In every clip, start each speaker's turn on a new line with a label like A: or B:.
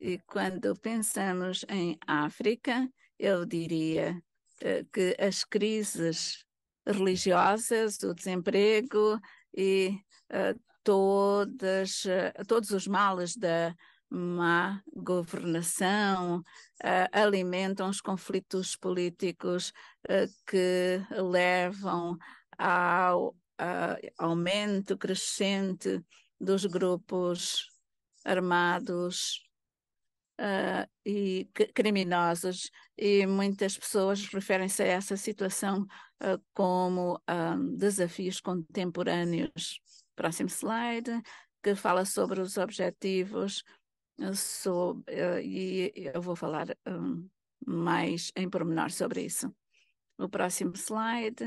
A: E quando pensamos em África, eu diria eh, que as crises religiosas, o desemprego e eh, todas, eh, todos os males da má governação alimentam os conflitos políticos que levam ao aumento crescente dos grupos armados uh, e criminosos e muitas pessoas referem-se a essa situação uh, como desafios contemporâneos. Próximo slide, que fala sobre os objetivos uh, e eu vou falar um, mais em pormenor sobre isso. O próximo slide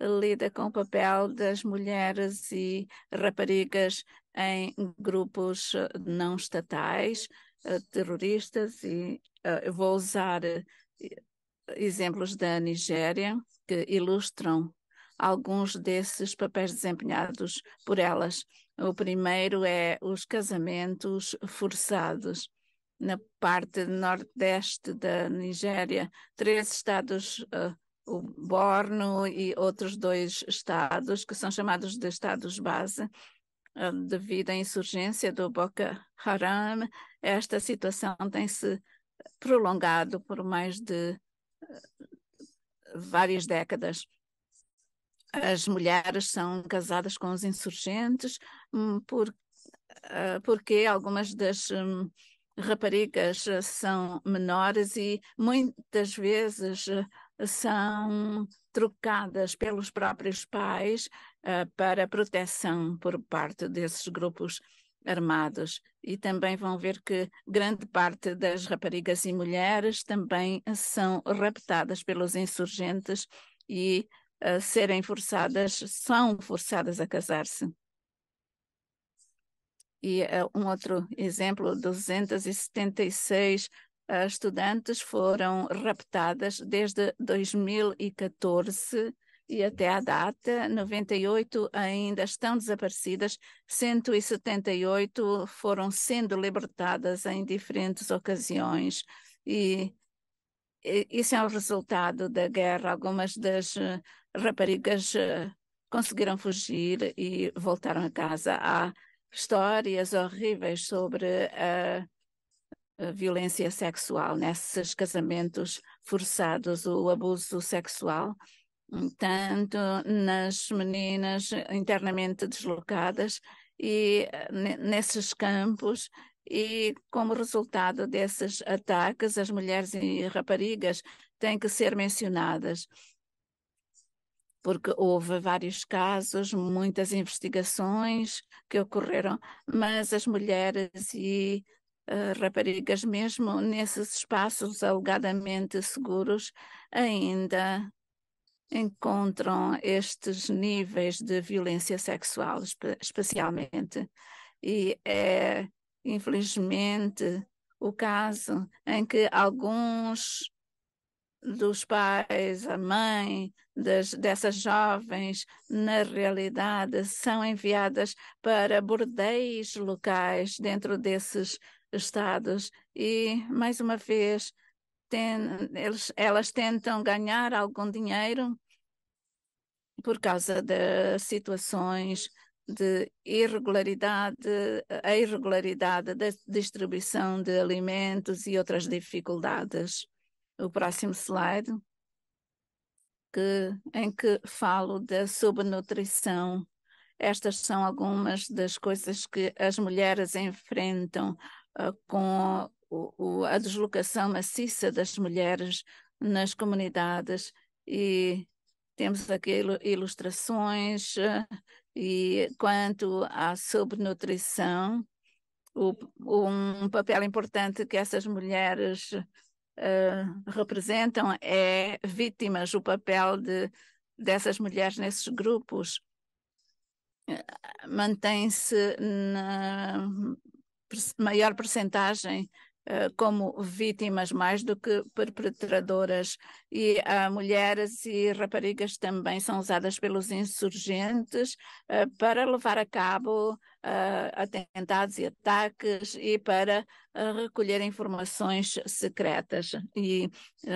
A: lida com o papel das mulheres e raparigas em grupos não estatais terroristas e ah, eu vou usar eh, exemplos da Nigéria que ilustram alguns desses papéis desempenhados por elas. O primeiro é os casamentos forçados. Na parte nordeste da Nigéria, três estados, uh, o Borno e outros dois estados, que são chamados de estados base, devido à insurgência do Boko Haram, esta situação tem se prolongado por mais de eh, várias décadas. As mulheres são casadas com os insurgentes hum, por, eh, porque algumas das hum, raparigas eh, são menores e muitas vezes são trocadas pelos próprios pais ah, para proteção por parte desses grupos armados. E também vão ver que grande parte das raparigas e mulheres também são raptadas pelos insurgentes e uh, serem forçadas, são forçadas a casar-se. E uh, um outro exemplo, 276 uh, estudantes foram raptadas desde 2014 e até à data, 98 ainda estão desaparecidas, 178 foram sendo libertadas em diferentes ocasiões. E isso é o resultado da guerra. Algumas das eh, raparigas eh, conseguiram fugir e voltaram a casa. Há histórias horríveis sobre a violência sexual nesses casamentos forçados, o abuso sexual tanto nas meninas internamente deslocadas e eh, nesses campos e como resultado desses ataques as mulheres e raparigas têm que ser mencionadas porque houve vários casos, muitas investigações que ocorreram, mas as mulheres e uh, raparigas, mesmo nesses espaços alegadamente seguros, ainda encontram estes níveis de violência sexual, especialmente, e é, infelizmente, o caso em que alguns dos pais, a mãe das, dessas jovens, na realidade, são enviadas para bordéis locais dentro desses estados e, mais uma vez, ten, eles, elas tentam ganhar algum dinheiro por causa de situações de irregularidade, a irregularidade da distribuição de alimentos e outras dificuldades. O próximo slide, que, em que falo da subnutrição. Estas são algumas das coisas que as mulheres enfrentam uh, com o, o, a deslocação maciça das mulheres nas comunidades e temos aqui ilustrações eh, e quanto à subnutrição, o, um papel importante que essas mulheres uh, representam é vítimas, o papel de, dessas mulheres nesses grupos eh, mantém-se na maior percentagem eh, como vítimas mais do que perpetradoras e uh, mulheres e raparigas também são usadas pelos insurgentes uh, para levar a cabo uh, atentados e ataques e para recolher informações secretas e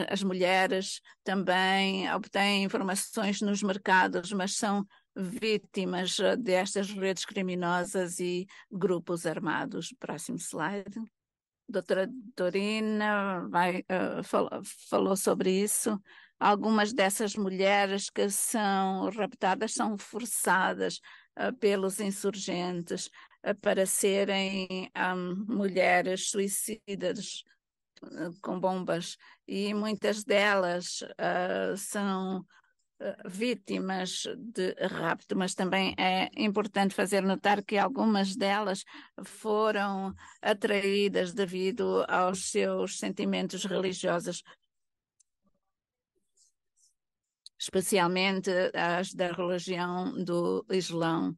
A: as mulheres também obtêm informações nos mercados mas são vítimas destas redes criminosas e grupos armados próximo slide doutora Dorina vai, uh, eh, falou, falou sobre isso. Algumas dessas mulheres que são raptadas são forçadas uh, pelos insurgentes uh, para serem um, mulheres suicidas com bombas e muitas delas são eh, vítimas de rapto, mas também é importante fazer notar que algumas delas foram atraídas devido aos seus sentimentos religiosos, especialmente as da religião do Islão.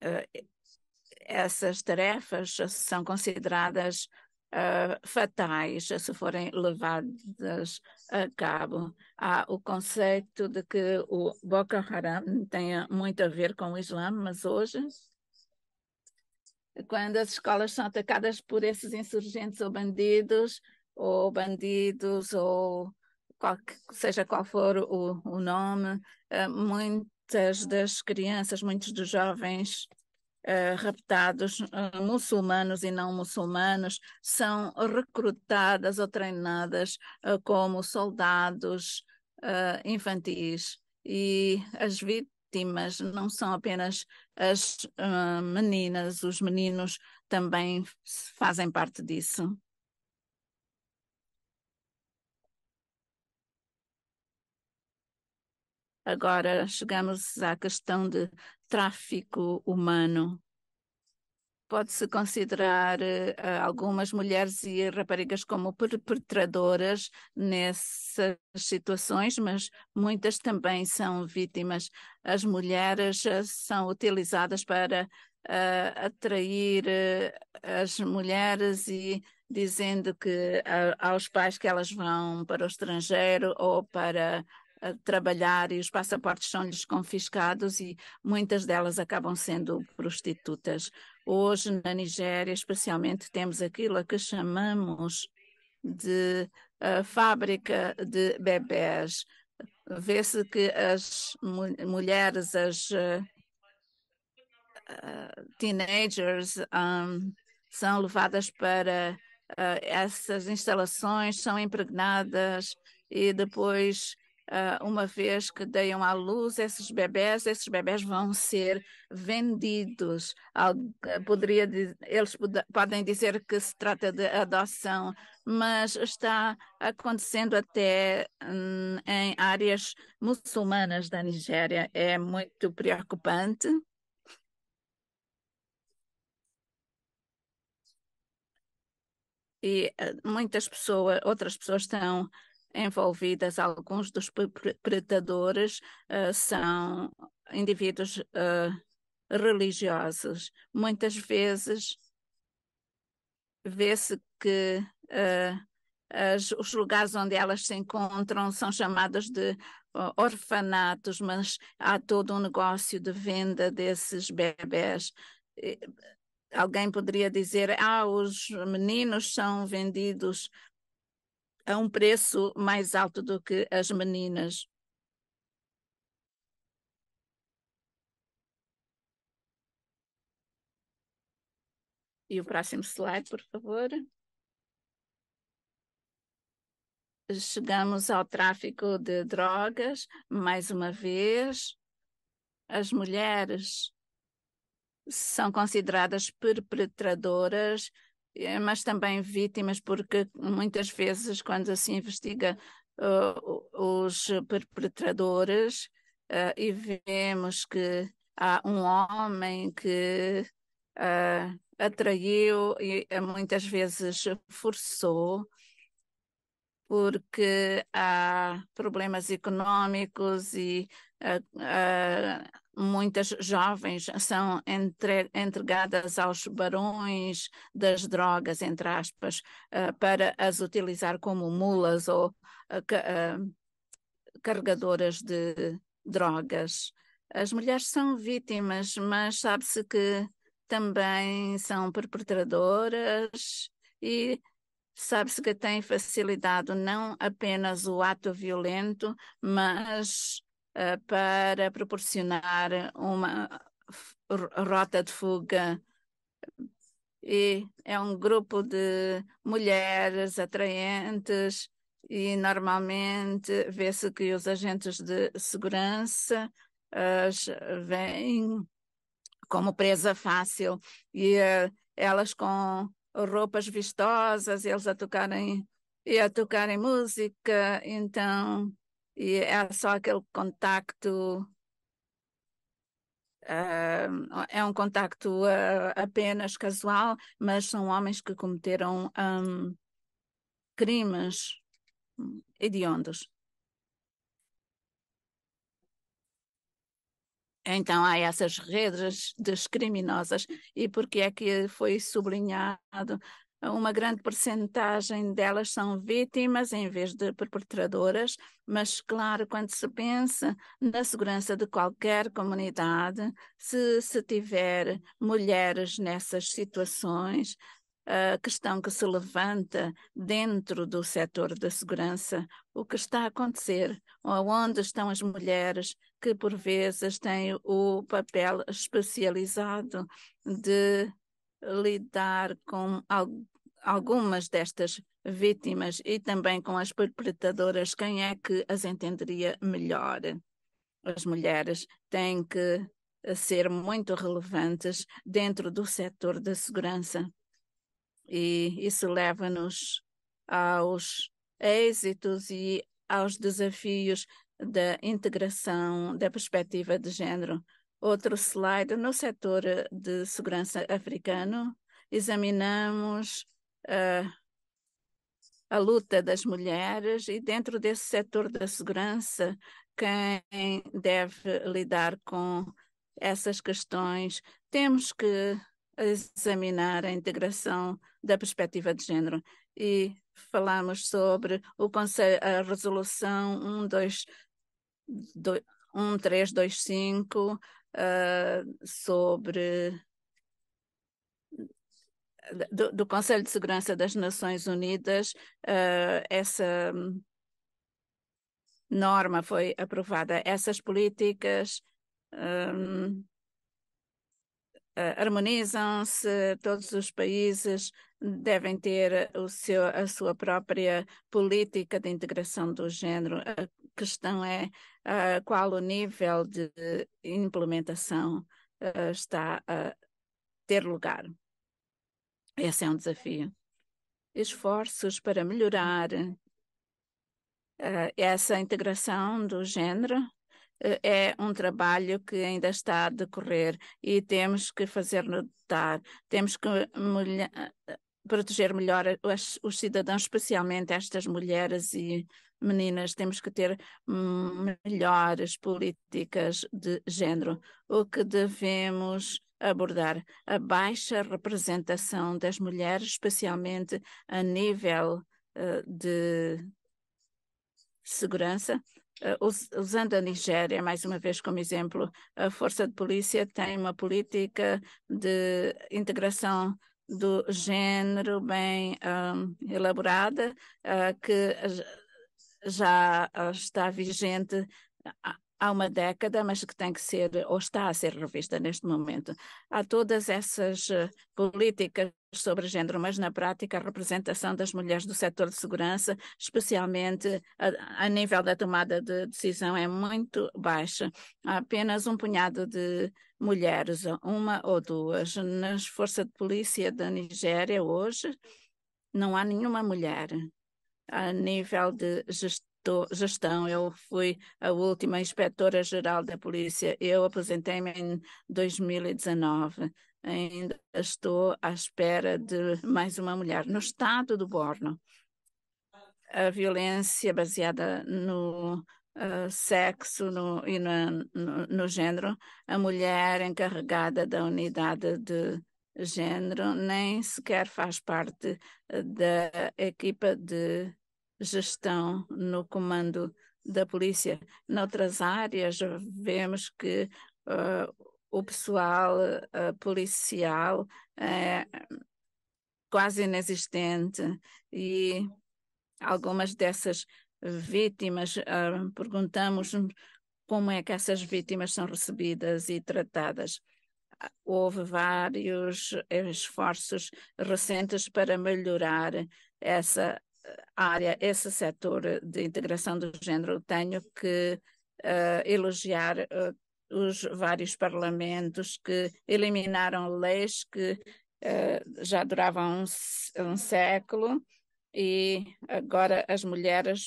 A: Eh, essas tarefas são consideradas uh, fatais se forem levadas a cabo. Há o conceito de que o Boko Haram tenha eh, muito a ver com o Islã, mas hoje, quando as escolas são atacadas por esses insurgentes ou bandidos, ou bandidos, ou qual, seja qual for o, o nome, eh, muitas das crianças, muitos dos jovens Uh, raptados uh, muçulmanos e não muçulmanos são recrutadas ou treinadas uh, como soldados infantis e as vítimas não são apenas as meninas, os meninos também fazem parte disso. Agora chegamos à questão de tráfico humano. Pode-se considerar uh, algumas mulheres e raparigas como perpetradoras nessas situações, mas muitas também são vítimas. As mulheres uh, são utilizadas para uh, atrair as mulheres e dizendo que aos pais que elas vão para o estrangeiro ou para a trabalhar e os passaportes são-lhes confiscados e muitas delas acabam sendo prostitutas. Hoje, na Nigéria, especialmente, temos aquilo a que chamamos de fábrica de bebés. Vê-se que as mu mulheres, as uh, teenagers, um, são levadas para eh, essas instalações, são impregnadas e depois uh, uma vez que deiam à luz esses bebés, esses bebés vão ser vendidos. Ah, poderia, eles podem dizer que se trata de adoção, mas está acontecendo até um, em áreas muçulmanas da Nigéria. É muito preocupante. e ah, muitas pessoas, outras pessoas estão envolvidas, alguns dos predadores uh, são indivíduos uh, religiosos. Muitas vezes vê-se que uh, as, os lugares onde elas se encontram são chamados de orfanatos, mas há todo um negócio de venda desses bebés. E, alguém poderia dizer, ah, os meninos são vendidos a um preço mais alto do que as meninas. E o próximo slide, por favor. Chegamos ao tráfico de drogas, mais uma vez. As mulheres são consideradas perpetradoras eh, mas também vítimas, porque muitas vezes, quando se investiga uh, os perpetradores uh, e vemos que há um homem que uh, atraiu e muitas vezes forçou, porque há problemas econômicos e ah, ah, muitas jovens são entre, entregadas aos barões das drogas, entre aspas, ah, para as utilizar como mulas ou carregadoras de drogas. As mulheres são vítimas, mas sabe-se que também são perpetradoras e sabe-se que têm facilitado não apenas o ato violento, mas eh, para proporcionar uma rota de fuga. E é um grupo de mulheres atraentes e normalmente vê-se que os agentes de segurança as vêm como presa fácil e eh, elas com roupas vistosas, eles a tocarem e a tocarem música, então e é só aquele contacto. Uh, é um contacto uh, apenas casual, mas são homens que cometeram um, ah, crimes hediondos. Então há essas redes descriminosas e porque é que foi sublinhado uma grande percentagem delas são vítimas em vez de perpetradoras, mas claro, quando se pensa na segurança de qualquer comunidade, se se tiver mulheres nessas situações, a questão que se levanta dentro do setor da segurança, o que está a acontecer, onde estão as mulheres que por vezes têm o papel especializado de lidar com algo algumas destas vítimas e também com as perpetradoras, quem é que as entenderia melhor? As mulheres têm que eh, ser muito relevantes dentro do setor da segurança. E isso leva-nos aos êxitos e aos desafios da integração da perspectiva de género. Outro slide, no setor eh, de segurança africano, examinamos uh, a luta das mulheres e dentro desse setor da segurança, quem deve lidar com essas questões, temos que examinar a integração da perspectiva de género e falamos sobre o conselho, a resolução 132, 1325 uh, sobre do, do, Conselho de Segurança das Nações Unidas, uh, essa hum, norma foi aprovada. Essas políticas um, uh, eh, harmonizam-se, todos os países devem ter o seu, a sua própria política de integração do género. A questão é uh, qual o nível de implementação eh, está a ter lugar. Esse é um desafio. Esforços para melhorar uh, essa integração do género uh, é um trabalho que ainda está a decorrer e temos que fazer notar, temos que mulher, proteger melhor os cidadãos, especialmente estas mulheres e meninas. Temos que ter melhores políticas de género. O que devemos abordar a baixa representação das mulheres, especialmente a nível uh, de segurança. Uh, usando a Nigéria, mais uma vez como exemplo, a Força de Polícia tem uma política de integração do gênero bem hum, elaborada, uh, que já está vigente há uma década, mas que tem que ser, ou está a ser revista neste momento. Há todas essas eh, políticas sobre género, mas na prática a representação das mulheres do setor de segurança, especialmente a, a nível da tomada de decisão, é muito baixa. Há apenas um punhado de mulheres, uma ou duas. Nas forças de polícia da Nigéria hoje não há nenhuma mulher a nível de gestão gestão. Eu fui a última inspetora-geral da polícia. Eu apresentei me em 2019. Ainda estou à espera de mais uma mulher. No estado do Borno, a violência baseada no Uh, sexo no, e no, no, a mulher encarregada da unidade de gênero nem sequer faz parte ah, da equipa de gestão no comando da polícia. Noutras áreas, vemos que uh, o pessoal uh, policial é quase inexistente e algumas dessas vítimas uh, perguntamos como é que essas vítimas são recebidas e tratadas. Houve vários esforços recentes para melhorar essa área, esse setor de integração do género, tenho que uh, elogiar uh, os vários parlamentos que eliminaram leis que uh, já duravam um, um, século e agora as mulheres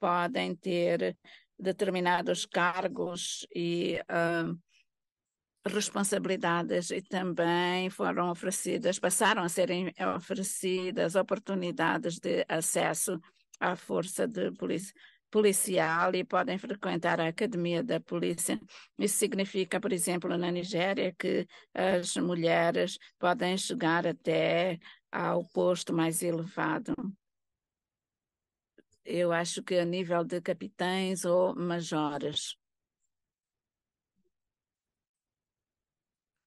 A: podem ter determinados cargos e uh, responsabilidades e também foram oferecidas, passaram a serem eh, oferecidas oportunidades de acesso à força de polícia policial e podem frequentar a academia da polícia. Isso significa, por exemplo, na Nigéria, que as mulheres podem chegar até ao posto mais elevado. Eu acho que a nível de capitães ou majores.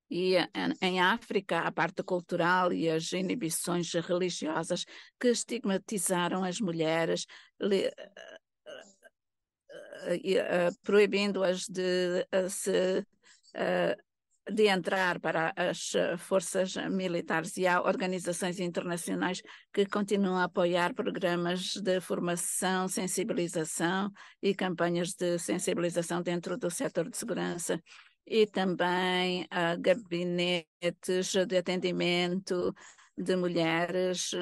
A: e em África a parte cultural e as inibições religiosas que estigmatizaram as mulheres, eh, eh, eh, proibindo-as de se de entrar para as forças militares e há organizações internacionais que continuam a apoiar programas de formação, sensibilização e campanhas de sensibilização dentro do setor de segurança e também ah, gabinetes de atendimento de mulheres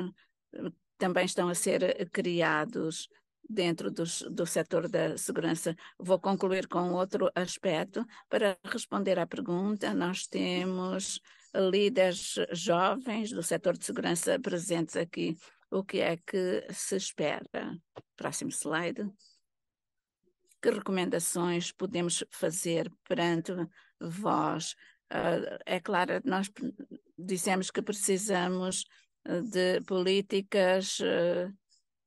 A: eh, também estão a ser eh, criados dentro dos, do setor da segurança. Vou concluir com outro aspecto. Para responder à pergunta, nós temos líderes jovens do setor de segurança presentes aqui. O que é que se espera? Próximo slide que recomendações podemos fazer perante vós? Uh, é claro, nós dissemos que precisamos ah, de políticas uh,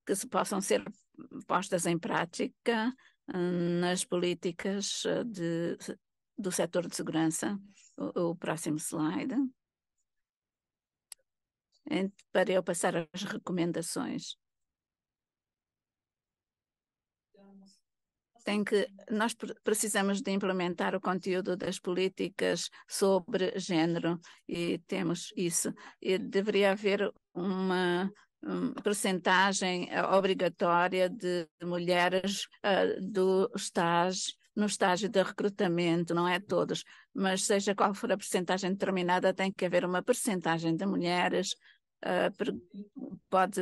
A: que se possam ser postas em prática uh, nas políticas de, do setor de segurança. O, o próximo slide. para eu passar as recomendações. tem que nós precisamos de implementar o conteúdo das políticas sobre género e temos isso e deveria haver uma porcentagem percentagem eh, obrigatória de mulheres uh, do estágio no estágio de recrutamento, não é todos, mas seja qual for a percentagem determinada, tem que haver uma percentagem de mulheres Uh, pode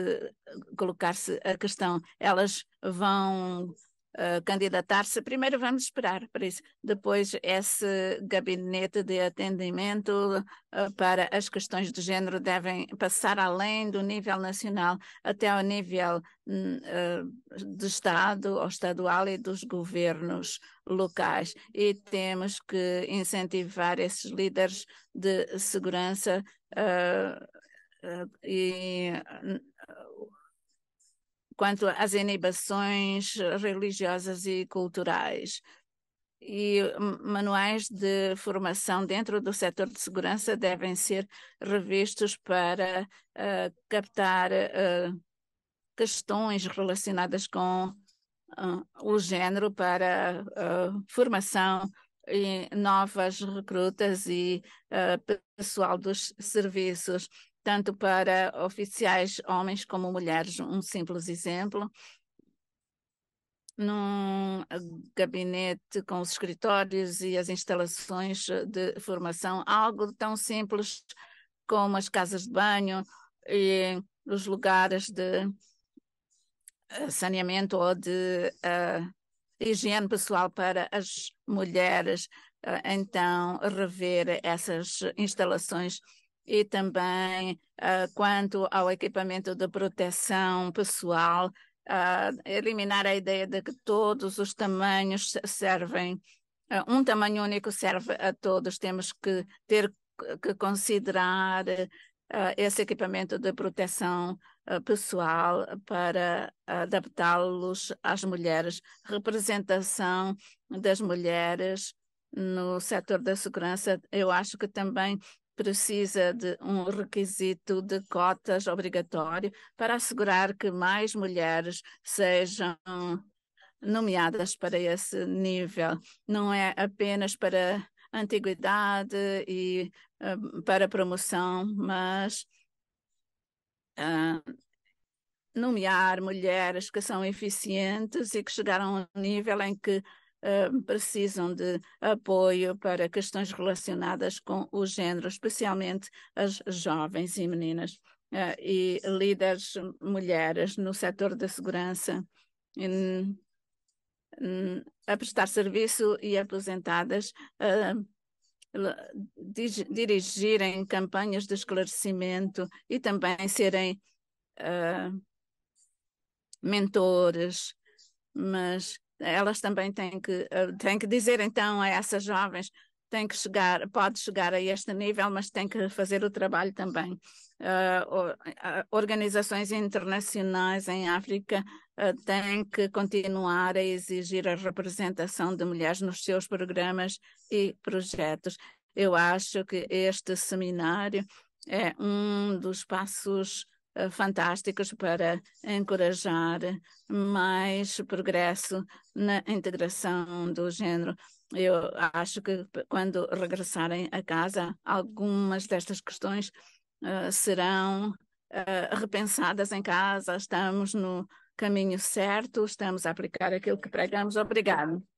A: colocar-se a questão, elas vão eh, candidatar-se, primeiro vamos esperar para isso. Depois, esse gabinete de atendimento uh, para as questões de género devem passar além do nível nacional até ao nível uh, de Estado ou estadual e dos governos locais. E temos que incentivar esses líderes de segurança e hum, quanto às inibições religiosas e culturais e manuais de formação dentro do setor de segurança devem ser revistos para uh, captar uh, questões relacionadas com uh, o género para formação em novas recrutas e pessoal dos serviços tanto para oficiais homens como mulheres. Um simples exemplo. Num eh, gabinete com os escritórios e as instalações de formação, algo tão simples como as casas de banho e os lugares de eh, saneamento ou de uh, higiene pessoal para as mulheres, então rever essas instalações e também uh, quanto ao equipamento de proteção pessoal, uh, eliminar a ideia de que todos os tamanhos servem, uh, um tamanho único serve a todos. Temos que ter que considerar esse equipamento de proteção pessoal para adaptá-los às mulheres. Representação das mulheres no setor da segurança, eu acho que também precisa de um requisito de cotas obrigatório para assegurar que mais mulheres sejam nomeadas para esse nível. Não é apenas para antiguidade e uh, para promoção, mas uh, nomear mulheres que são eficientes e que chegaram a um nível em que eh, precisam de apoio para questões relacionadas com o género, especialmente as jovens e meninas uh, e líderes mulheres no setor da segurança. Em, em, a prestar serviço e aposentadas uh, dirigirem campanhas de esclarecimento e também serem uh, mentores, mas elas também têm que, eh, têm que dizer então a essas jovens tem que chegar, pode chegar a este nível, mas tem que fazer o trabalho também. Uh, organizações internacionais em África uh, têm que continuar a exigir a representação de mulheres nos seus programas e projetos. Eu acho que este seminário é um dos passos eh, fantásticos para encorajar mais progresso na integração do género. Eu acho que quando regressarem a casa, algumas destas questões uh, serão uh, repensadas em casa. Estamos no caminho certo, estamos a aplicar aquilo que pregamos. Obrigado.